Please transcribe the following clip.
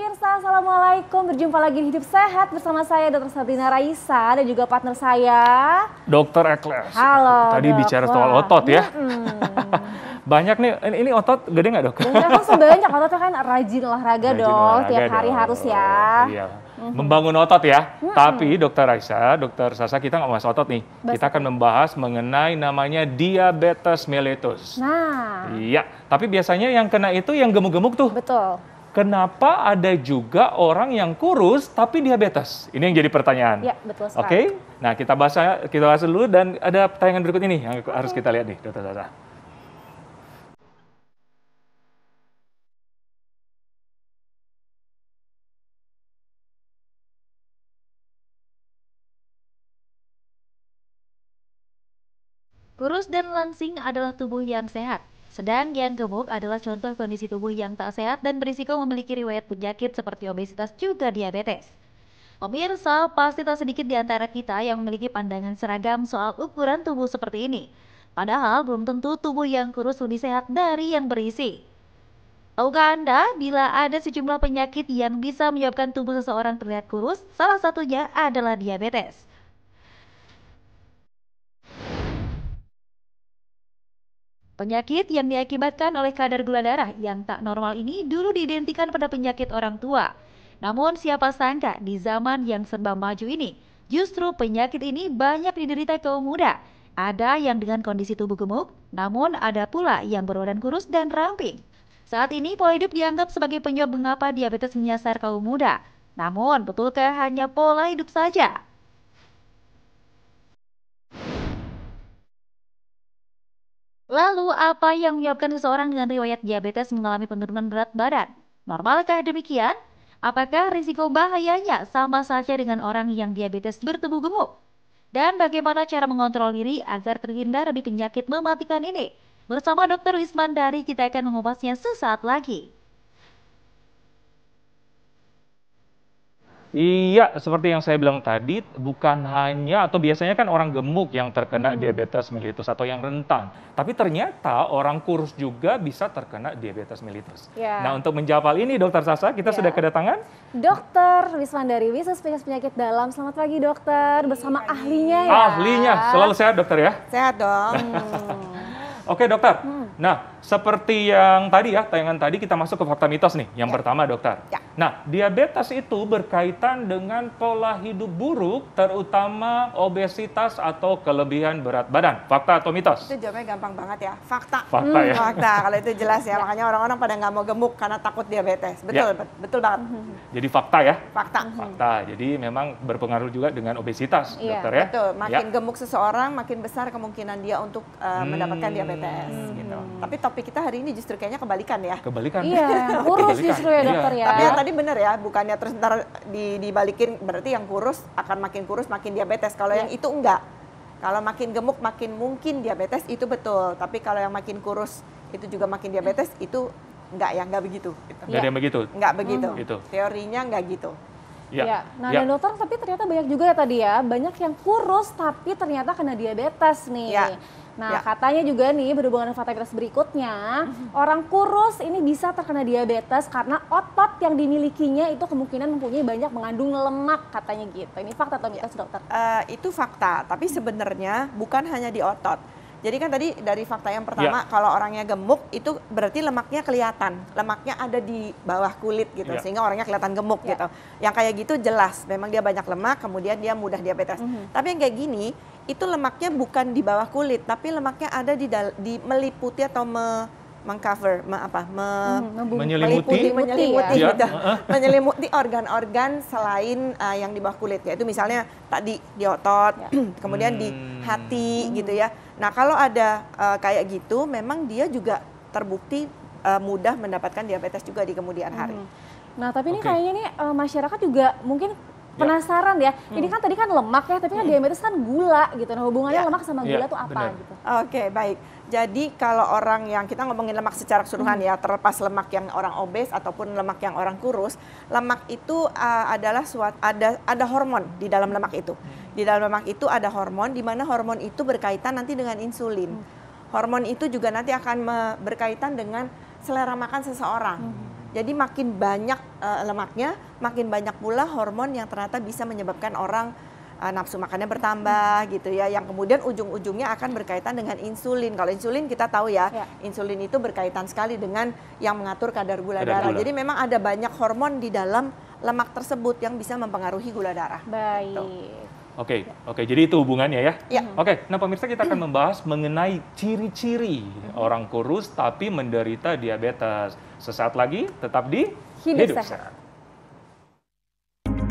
pemirsa, Assalamualaikum. Berjumpa lagi di Hidup Sehat bersama saya Dr. Sabrina Raisa dan juga partner saya. Dr. Ekles. Halo. Tadi dok. bicara soal otot ya. Hmm. banyak nih ini otot gede nggak dok? Banyak. Iya, sebanyak ototnya kan rajin olahraga rajin dong olahraga tiap hari harus ya. Iya. Mm-hmm. Membangun otot ya. Mm-hmm. Tapi dokter Raisa, dokter Sasa kita nggak bahas otot nih. Bas- kita akan membahas mengenai namanya diabetes mellitus. Nah. Iya. Tapi biasanya yang kena itu yang gemuk-gemuk tuh. Betul. Kenapa ada juga orang yang kurus tapi diabetes? Ini yang jadi pertanyaan. Ya, betul sekali. Oke, okay? nah kita bahas kita bahas dulu dan ada tayangan berikut ini yang okay. harus kita lihat nih, Dokter Sarah. Kurus dan langsing adalah tubuh yang sehat. Sedang yang gemuk adalah contoh kondisi tubuh yang tak sehat dan berisiko memiliki riwayat penyakit seperti obesitas juga diabetes. Pemirsa, pasti tak sedikit di antara kita yang memiliki pandangan seragam soal ukuran tubuh seperti ini. Padahal belum tentu tubuh yang kurus lebih sehat dari yang berisi. Tahukah Anda bila ada sejumlah penyakit yang bisa menyebabkan tubuh seseorang terlihat kurus, salah satunya adalah diabetes. Penyakit yang diakibatkan oleh kadar gula darah yang tak normal ini dulu diidentikan pada penyakit orang tua. Namun siapa sangka di zaman yang serba maju ini, justru penyakit ini banyak diderita kaum muda. Ada yang dengan kondisi tubuh gemuk, namun ada pula yang berwadan kurus dan ramping. Saat ini pola hidup dianggap sebagai penyebab mengapa diabetes menyasar kaum muda. Namun, betulkah hanya pola hidup saja? Lalu, apa yang menyebabkan seseorang dengan riwayat diabetes mengalami penurunan berat badan? Normalkah demikian? Apakah risiko bahayanya sama saja dengan orang yang diabetes bertubuh gemuk? Dan bagaimana cara mengontrol diri agar terhindar dari penyakit mematikan ini? Bersama Dr. Wisman dari kita akan mengupasnya sesaat lagi. Iya, seperti yang saya bilang tadi, bukan hanya atau biasanya kan orang gemuk yang terkena hmm. diabetes mellitus atau yang rentan, tapi ternyata orang kurus juga bisa terkena diabetes mellitus. Yeah. Nah, untuk menjawab hal ini, Dokter Sasa, kita yeah. sudah kedatangan Dokter dari spesialis penyakit dalam. Selamat pagi, Dokter, bersama iya, ahlinya ya. Ahlinya, selalu sehat, Dokter ya. Sehat dong. Oke, Dokter. Hmm. Nah, seperti yang tadi ya, tayangan tadi kita masuk ke fakta mitos nih. Yang ya. pertama dokter. Ya. Nah, diabetes itu berkaitan dengan pola hidup buruk, terutama obesitas atau kelebihan berat badan. Fakta atau mitos? Itu jawabnya gampang banget ya. Fakta. Fakta hmm, ya. Fakta, kalau itu jelas ya. ya. Makanya orang-orang pada nggak mau gemuk karena takut diabetes. Betul, ya. betul banget. Hmm. Jadi fakta ya? Fakta. Fakta. Jadi memang berpengaruh juga dengan obesitas, ya, dokter ya? Betul. Makin ya. gemuk seseorang, makin besar kemungkinan dia untuk uh, hmm. mendapatkan diabetes. Gitu. Hmm. Gitu. Tapi topik kita hari ini justru kayaknya kebalikan ya. Kebalikan. Iya, kurus kebalikan. justru ya iya. dokter iya. ya. Tapi yang tadi benar ya, bukannya terus ntar di, dibalikin berarti yang kurus akan makin kurus makin diabetes. Kalau iya. yang itu enggak. Kalau makin gemuk makin mungkin diabetes itu betul. Tapi kalau yang makin kurus itu juga makin diabetes itu enggak ya, enggak begitu. Enggak iya. begitu. Enggak begitu. Hmm. Itu. Teorinya enggak gitu. Ya. ya. Nah, ya. dokter tapi ternyata banyak juga ya tadi ya, banyak yang kurus tapi ternyata kena diabetes nih. Ya. Nah, ya. katanya juga nih berhubungan dengan fatalitas berikutnya, hmm. orang kurus ini bisa terkena diabetes karena otot yang dimilikinya itu kemungkinan mempunyai banyak mengandung lemak katanya gitu. Ini fakta atau mitos, ya. Dokter? Uh, itu fakta, tapi sebenarnya bukan hanya di otot jadi kan tadi dari fakta yang ya. pertama, ya. kalau orangnya gemuk itu berarti lemaknya kelihatan, lemaknya ada di bawah kulit gitu, ya. sehingga orangnya kelihatan gemuk ya. gitu. Yang kayak gitu jelas, memang dia banyak lemak, kemudian dia mudah diabetes. Mm -hmm. Tapi yang kayak gini, itu lemaknya bukan di bawah kulit, tapi lemaknya ada di, di meliputi atau me mengcover me, apa me, hmm, menyelimuti menyelimuti ya. gitu. Iya. menyelimuti organ-organ selain uh, yang di bawah kulit yaitu misalnya tadi di otot ya. kemudian hmm. di hati hmm. gitu ya nah kalau ada uh, kayak gitu memang dia juga terbukti uh, mudah mendapatkan diabetes juga di kemudian hari hmm. nah tapi okay. ini kayaknya nih uh, masyarakat juga mungkin penasaran ya. Hmm. Ini kan tadi kan lemak ya, tapi kan hmm. Ya. diabetes kan gula gitu. Nah, hubungannya ya. lemak sama ya, gula ya, apa Benar. gitu. Oke, okay, baik. Jadi kalau orang yang kita ngomongin lemak secara keseluruhan hmm. ya, terlepas lemak yang orang obes ataupun lemak yang orang kurus, lemak itu uh, adalah suatu ada ada hormon di dalam lemak itu. Hmm. Di dalam lemak itu ada hormon di mana hormon itu berkaitan nanti dengan insulin. Hmm. Hormon itu juga nanti akan berkaitan dengan selera makan seseorang. Hmm jadi makin banyak uh, lemaknya, makin banyak pula hormon yang ternyata bisa menyebabkan orang uh, nafsu makannya bertambah hmm. gitu ya. Yang kemudian ujung-ujungnya akan berkaitan dengan insulin. Kalau insulin kita tahu ya, ya, insulin itu berkaitan sekali dengan yang mengatur kadar gula darah. Gula. Jadi memang ada banyak hormon di dalam lemak tersebut yang bisa mempengaruhi gula darah. Baik. Gitu. Oke, okay, oke. Okay, jadi itu hubungannya ya. ya. Oke. Okay, nah pemirsa kita akan membahas mengenai ciri-ciri orang kurus tapi menderita diabetes. Sesaat lagi tetap di hidup, sehat.